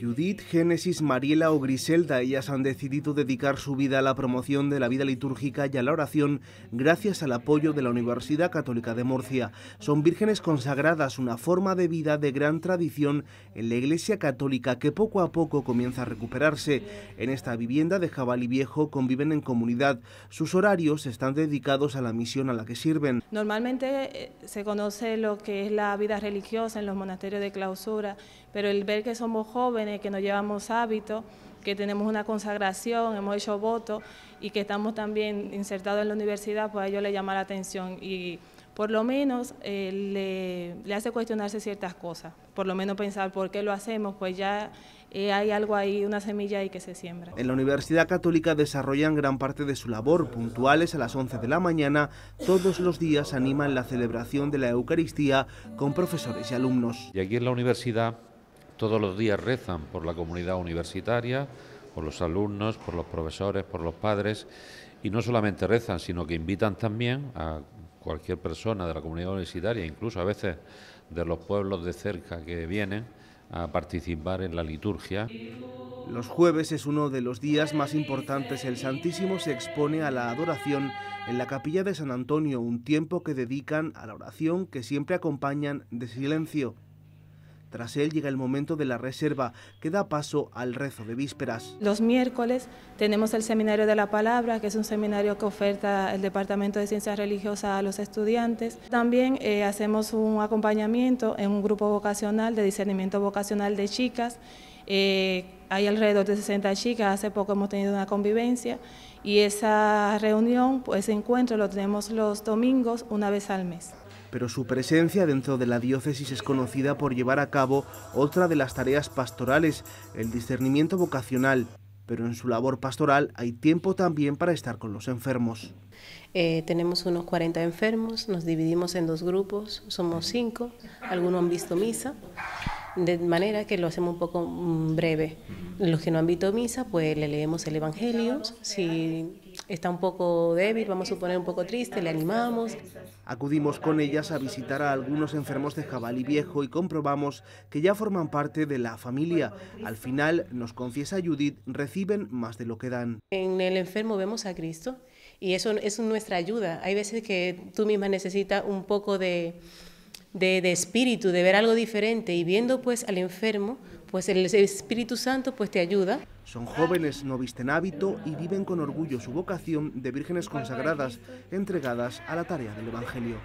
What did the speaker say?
Judith, Génesis, Mariela o Griselda, ellas han decidido dedicar su vida a la promoción de la vida litúrgica y a la oración gracias al apoyo de la Universidad Católica de Murcia. Son vírgenes consagradas, una forma de vida de gran tradición en la Iglesia Católica que poco a poco comienza a recuperarse. En esta vivienda de Jabalí Viejo conviven en comunidad. Sus horarios están dedicados a la misión a la que sirven. Normalmente eh, se conoce lo que es la vida religiosa en los monasterios de clausura, pero el ver que somos jóvenes que nos llevamos hábito, que tenemos una consagración, hemos hecho voto y que estamos también insertados en la universidad, pues a ellos le llama la atención y por lo menos eh, le, hace cuestionarse ciertas cosas, por lo menos pensar por qué lo hacemos, pues ya eh, hay algo ahí, una semilla ahí que se siembra. En la Universidad Católica desarrollan gran parte de su labor, puntuales a las 11 de la mañana, todos los días animan la celebración de la Eucaristía con profesores y alumnos. Y aquí en la universidad todos los días rezan por la comunidad universitaria, por los alumnos, por los profesores, por los padres, y no solamente rezan, sino que invitan también a cualquier persona de la comunidad universitaria, incluso a veces de los pueblos de cerca que vienen, a participar en la liturgia. Los jueves es uno de los días más importantes. El Santísimo se expone a la adoración en la capilla de San Antonio, un tiempo que dedican a la oración que siempre acompañan de silencio. Tras él llega el momento de la reserva, que da paso al rezo de vísperas. Los miércoles tenemos el Seminario de la Palabra, que es un seminario que oferta el Departamento de Ciencias Religiosas a los estudiantes. También eh, hacemos un acompañamiento en un grupo vocacional de discernimiento vocacional de chicas. Eh, hay alrededor de 60 chicas, hace poco hemos tenido una convivencia y esa reunión, pues, ese encuentro lo tenemos los domingos una vez al mes pero su presencia dentro de la diócesis es conocida por llevar a cabo otra de las tareas pastorales, el discernimiento vocacional, pero en su labor pastoral hay tiempo también para estar con los enfermos. Eh, tenemos unos 40 enfermos, nos dividimos en dos grupos, somos cinco, algunos han visto misa, de manera que lo hacemos un poco mm, breve. Los que no han visto misa, pues le leemos el Evangelio, si está un poco débil, vamos a suponer un poco triste, le animamos. Acudimos con ellas a visitar a algunos enfermos de jabalí viejo y comprobamos que ya forman parte de la familia. Al final, nos confiesa Judith, reciben más de lo que dan. En el enfermo vemos a Cristo y eso es nuestra ayuda. Hay veces que tú misma necesitas un poco de, de espíritu, de ver algo diferente y viendo pues al enfermo, pues el Espíritu Santo pues te ayuda. Son jóvenes, no visten hábito y viven con orgullo su vocación de vírgenes consagradas, entregadas a la tarea del Evangelio.